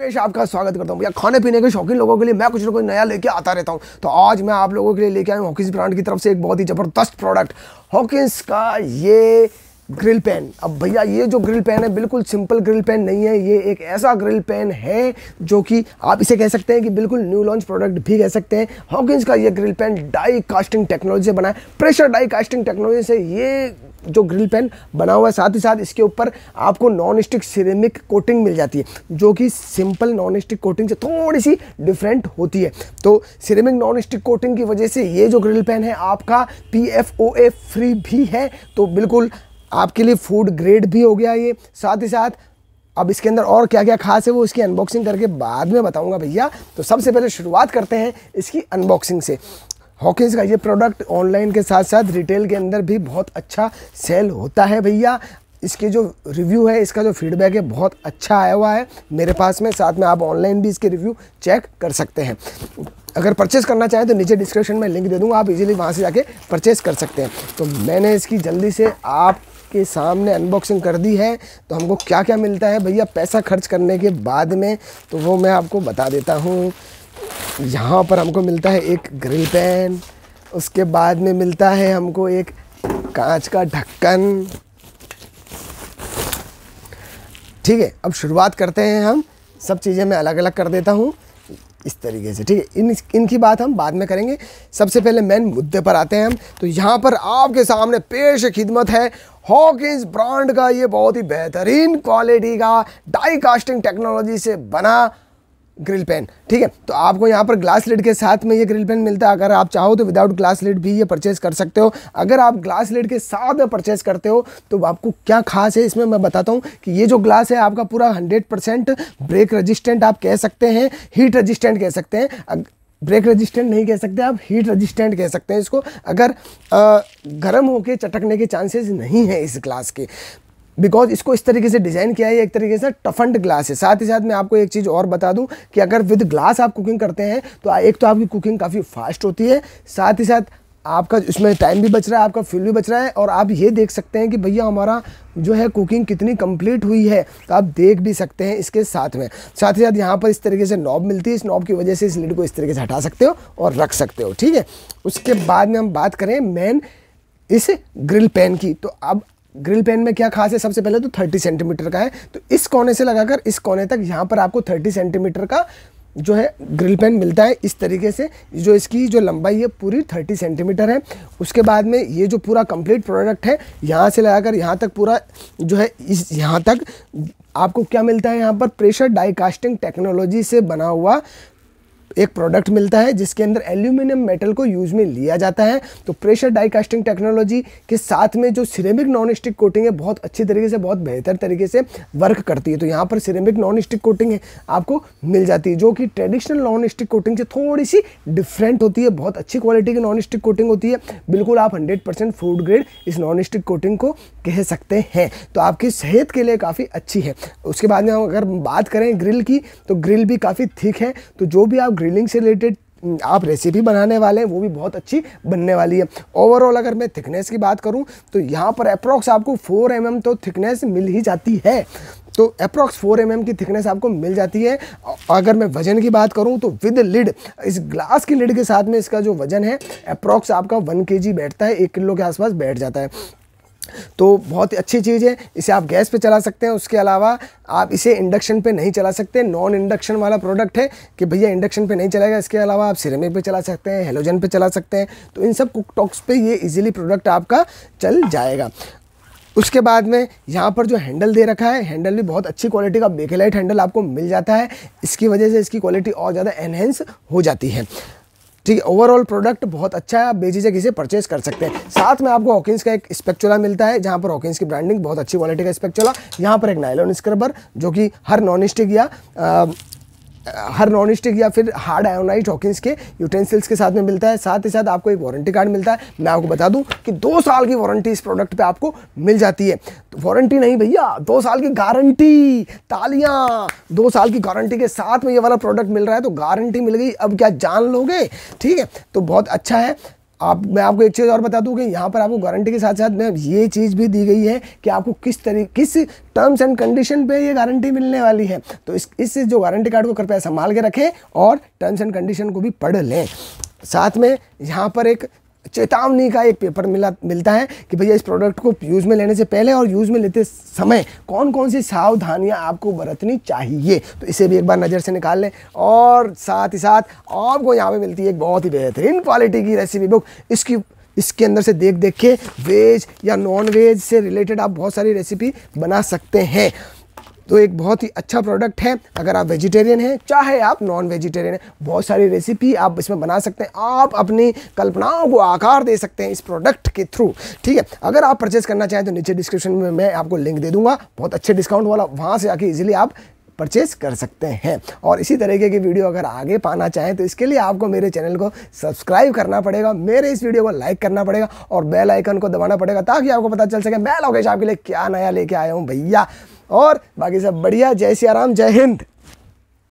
पेश आपका स्वागत करता हूँ भैया खाने पीने के शौकीन लोगों के लिए मैं कुछ ना कुछ नया लेके आता रहता हूँ तो आज मैं आप लोगों के लिए लेके आया हूँ हॉकिस ब्रांड की तरफ से एक बहुत ही ज़बरदस्त प्रोडक्ट हॉकिस का ये ग्रिल पेन अब भैया ये जो ग्रिल पेन है बिल्कुल सिंपल ग्रिल पेन नहीं है ये एक ऐसा ग्रिल पेन है जो कि आप इसे कह सकते हैं कि बिल्कुल न्यू लॉन्च प्रोडक्ट भी कह सकते हैं हॉकिंस का ये grill pan die casting technology से बना है प्रेशर डाई कास्टिंग टेक्नोलॉजी से ये जो ग्रिल पेन बना हुआ है साथ ही साथ इसके ऊपर आपको नॉन स्टिक सिरेमिक कोटिंग मिल जाती है जो कि सिंपल नॉन स्टिक कोटिंग से थोड़ी सी डिफरेंट होती है तो सिरेमिक नॉन स्टिक कोटिंग की वजह से ये जो ग्रिल पेन है आपका पी फ्री भी है तो बिल्कुल आपके लिए फूड ग्रेड भी हो गया ये साथ ही साथ अब इसके अंदर और क्या क्या खास है वो इसकी अनबॉक्सिंग करके बाद में बताऊंगा भैया तो सबसे पहले शुरुआत करते हैं इसकी अनबॉक्सिंग से हॉकिंस का ये प्रोडक्ट ऑनलाइन के साथ साथ रिटेल के अंदर भी बहुत अच्छा सेल होता है भैया इसके जो रिव्यू है इसका जो फीडबैक है बहुत अच्छा आया हुआ है मेरे पास में साथ में आप ऑनलाइन भी इसके रिव्यू चेक कर सकते हैं अगर परचेस करना चाहें तो नीचे डिस्क्रिप्शन में लिंक दे दूंगा आप इजीली वहाँ से जाके परचेस कर सकते हैं तो मैंने इसकी जल्दी से आप आपके सामने अनबॉक्सिंग कर दी है तो हमको क्या क्या मिलता है भैया पैसा खर्च करने के बाद में तो वो मैं आपको बता देता हूँ यहाँ पर हमको मिलता है एक ग्रिल पैन उसके बाद में मिलता है हमको एक कांच का ढक्कन ठीक है अब शुरुआत करते हैं हम सब चीज़ें मैं अलग अलग कर देता हूँ इस तरीके से ठीक है इन इनकी बात हम बाद में करेंगे सबसे पहले मेन मुद्दे पर आते हैं हम तो यहाँ पर आपके सामने पेश खिदमत है हॉकिंस ब्रांड का ये बहुत ही बेहतरीन क्वालिटी का डाई कास्टिंग टेक्नोलॉजी से बना ग्रिल पेन ठीक है तो आपको यहाँ पर ग्लास लिड के साथ में ये ग्रिल पेन मिलता है अगर आप चाहो तो विदाउट ग्लास लिड भी ये परचेज कर सकते हो अगर आप ग्लास लिड के साथ में परचेज करते हो तो आपको क्या खास है इसमें मैं बताता हूँ कि ये जो ग्लास है आपका पूरा हंड्रेड परसेंट ब्रेक रजिस्टेंट आप कह सकते हैं हीट रजिस्टेंट कह सकते हैं ब्रेक रेजिस्टेंट नहीं कह सकते आप हीट रेजिस्टेंट कह सकते हैं इसको अगर गर्म होके चटकने के चांसेस नहीं है इस ग्लास के बिकॉज इसको इस तरीके से डिज़ाइन किया है एक तरीके से टफंड ग्लास है साथ ही साथ मैं आपको एक चीज़ और बता दूं कि अगर विद ग्लास आप कुकिंग करते हैं तो एक तो आपकी कुकिंग काफ़ी फास्ट होती है साथ ही साथ आपका इसमें टाइम भी बच रहा है आपका फ्यूल भी बच रहा है और आप ये देख सकते हैं कि भैया हमारा जो है कुकिंग कितनी कंप्लीट हुई है तो आप देख भी सकते हैं इसके साथ में साथ ही साथ यहाँ पर इस तरीके से नॉब मिलती है इस नॉब की वजह से इस लीड को इस तरीके से हटा सकते हो और रख सकते हो ठीक है उसके बाद में हम बात करें मेन इस ग्रिल पैन की तो अब ग्रिल पेन में क्या खास है सबसे पहले तो 30 सेंटीमीटर का है तो इस कोने से लगाकर इस कोने तक यहाँ पर आपको 30 सेंटीमीटर का जो है ग्रिल पेन मिलता है इस तरीके से जो इसकी जो लंबाई है पूरी 30 सेंटीमीटर है उसके बाद में ये जो पूरा कंप्लीट प्रोडक्ट है यहाँ से लगाकर यहाँ तक पूरा जो है इस यहाँ तक आपको क्या मिलता है यहाँ पर प्रेशर डाई कास्टिंग टेक्नोलॉजी से बना हुआ एक प्रोडक्ट मिलता है जिसके अंदर एल्यूमिनियम मेटल को यूज में लिया जाता है तो प्रेशर डाईकास्टिंग टेक्नोलॉजी के साथ में जो सिरेमिक नॉन स्टिक कोटिंग है बहुत अच्छी तरीके से बहुत बेहतर तरीके से वर्क करती है तो यहाँ पर सिरेमिक नॉन स्टिक कोटिंग है आपको मिल जाती है जो कि ट्रेडिशनल नॉन स्टिक कोटिंग से थोड़ी सी डिफरेंट होती है बहुत अच्छी क्वालिटी की नॉन स्टिक कोटिंग होती है बिल्कुल आप हंड्रेड परसेंट फूड ग्रेड इस नॉन स्टिक कोटिंग को कह सकते हैं तो आपकी सेहत के लिए काफ़ी अच्छी है उसके बाद में अगर बात करें ग्रिल की तो ग्रिल भी काफ़ी थिक है तो जो भी आप ग्रिलिंग से रिलेटेड हम्म, आप रेसिपी बनाने वाले हैं वो भी बहुत अच्छी बनने वाली है ओवरऑल अगर मैं थिकनेस की बात करूं तो यहाँ पर अप्रॉक्स आपको 4 एम mm तो थिकनेस मिल ही जाती है तो अप्रॉक्स 4 एम mm की थिकनेस आपको मिल जाती है अगर मैं वजन की बात करूं तो विद लिड इस ग्लास की लिड के साथ में इसका जो वजन है अप्रॉक्स आपका वन के बैठता है एक किलो के आसपास बैठ जाता है तो बहुत ही अच्छी चीज़ है इसे आप गैस पे चला सकते हैं उसके अलावा आप इसे इंडक्शन पे नहीं चला सकते नॉन इंडक्शन वाला प्रोडक्ट है कि भैया इंडक्शन पे नहीं चलेगा इसके अलावा आप सिरेमिक पे चला सकते हैं हेलोजन पे चला सकते हैं तो इन सब कुकटॉक्स पे ये इजीली प्रोडक्ट आपका चल जाएगा उसके बाद में यहाँ पर जो हैंडल दे रखा है हैंडल भी बहुत अच्छी क्वालिटी का बेकेलाइट हैंडल आपको मिल जाता है इसकी वजह से इसकी क्वालिटी और ज़्यादा एनहेंस हो जाती है ठीक है ओवरऑल प्रोडक्ट बहुत अच्छा है आप बेझिझक इसे परचेस कर सकते हैं साथ में आपको हॉकिंस का एक स्पेक्चुला मिलता है जहाँ पर हॉकिंस की ब्रांडिंग बहुत अच्छी क्वालिटी का स्पेक्चुला यहाँ पर एक नायलॉन स्क्रबर जो कि हर नॉन स्टिक या हर नॉन स्टिक या फिर हार्ड आयोनाइट हॉकिंग्स के यूटेंसिल्स के साथ में मिलता है साथ ही साथ आपको एक वारंटी कार्ड मिलता है मैं आपको बता दूं कि दो साल की वारंटी इस प्रोडक्ट पे आपको मिल जाती है तो वारंटी नहीं भैया दो साल की गारंटी तालियां दो साल की गारंटी के साथ में ये वाला प्रोडक्ट मिल रहा है तो गारंटी मिल गई अब क्या जान लोगे ठीक है तो बहुत अच्छा है आप मैं आपको एक चीज़ और बता दूँ कि यहाँ पर आपको गारंटी के साथ साथ मैं ये चीज़ भी दी गई है कि आपको किस तरीके किस टर्म्स एंड कंडीशन पे ये गारंटी मिलने वाली है तो इस इस जो गारंटी कार्ड को कृपया संभाल के रखें और टर्म्स एंड कंडीशन को भी पढ़ लें साथ में यहाँ पर एक चेतावनी का एक पेपर मिला मिलता है कि भैया इस प्रोडक्ट को यूज़ में लेने से पहले और यूज़ में लेते समय कौन कौन सी सावधानियां आपको बरतनी चाहिए तो इसे भी एक बार नज़र से निकाल लें और साथ ही साथ आपको यहाँ पे मिलती है एक बहुत ही बेहतरीन क्वालिटी की रेसिपी बुक इसकी इसके अंदर से देख देख के वेज या नॉन वेज से रिलेटेड आप बहुत सारी रेसिपी बना सकते हैं तो एक बहुत ही अच्छा प्रोडक्ट है अगर आप वेजिटेरियन हैं चाहे आप नॉन वेजिटेरियन हैं बहुत सारी रेसिपी आप इसमें बना सकते हैं आप अपनी कल्पनाओं को आकार दे सकते हैं इस प्रोडक्ट के थ्रू ठीक है अगर आप परचेज़ करना चाहें तो नीचे डिस्क्रिप्शन में मैं आपको लिंक दे दूंगा बहुत अच्छे डिस्काउंट वाला वहाँ से आके ईजिली आप परचेज कर सकते हैं और इसी तरीके की वीडियो अगर आगे पाना चाहें तो इसके लिए आपको मेरे चैनल को सब्सक्राइब करना पड़ेगा मेरे इस वीडियो को लाइक करना पड़ेगा और बेल आइकन को दबाना पड़ेगा ताकि आपको पता चल सके मैं लोकेश आपके लिए क्या नया लेके आया हूँ भैया और बाकी सब बढ़िया जय सिया राम जय हिंद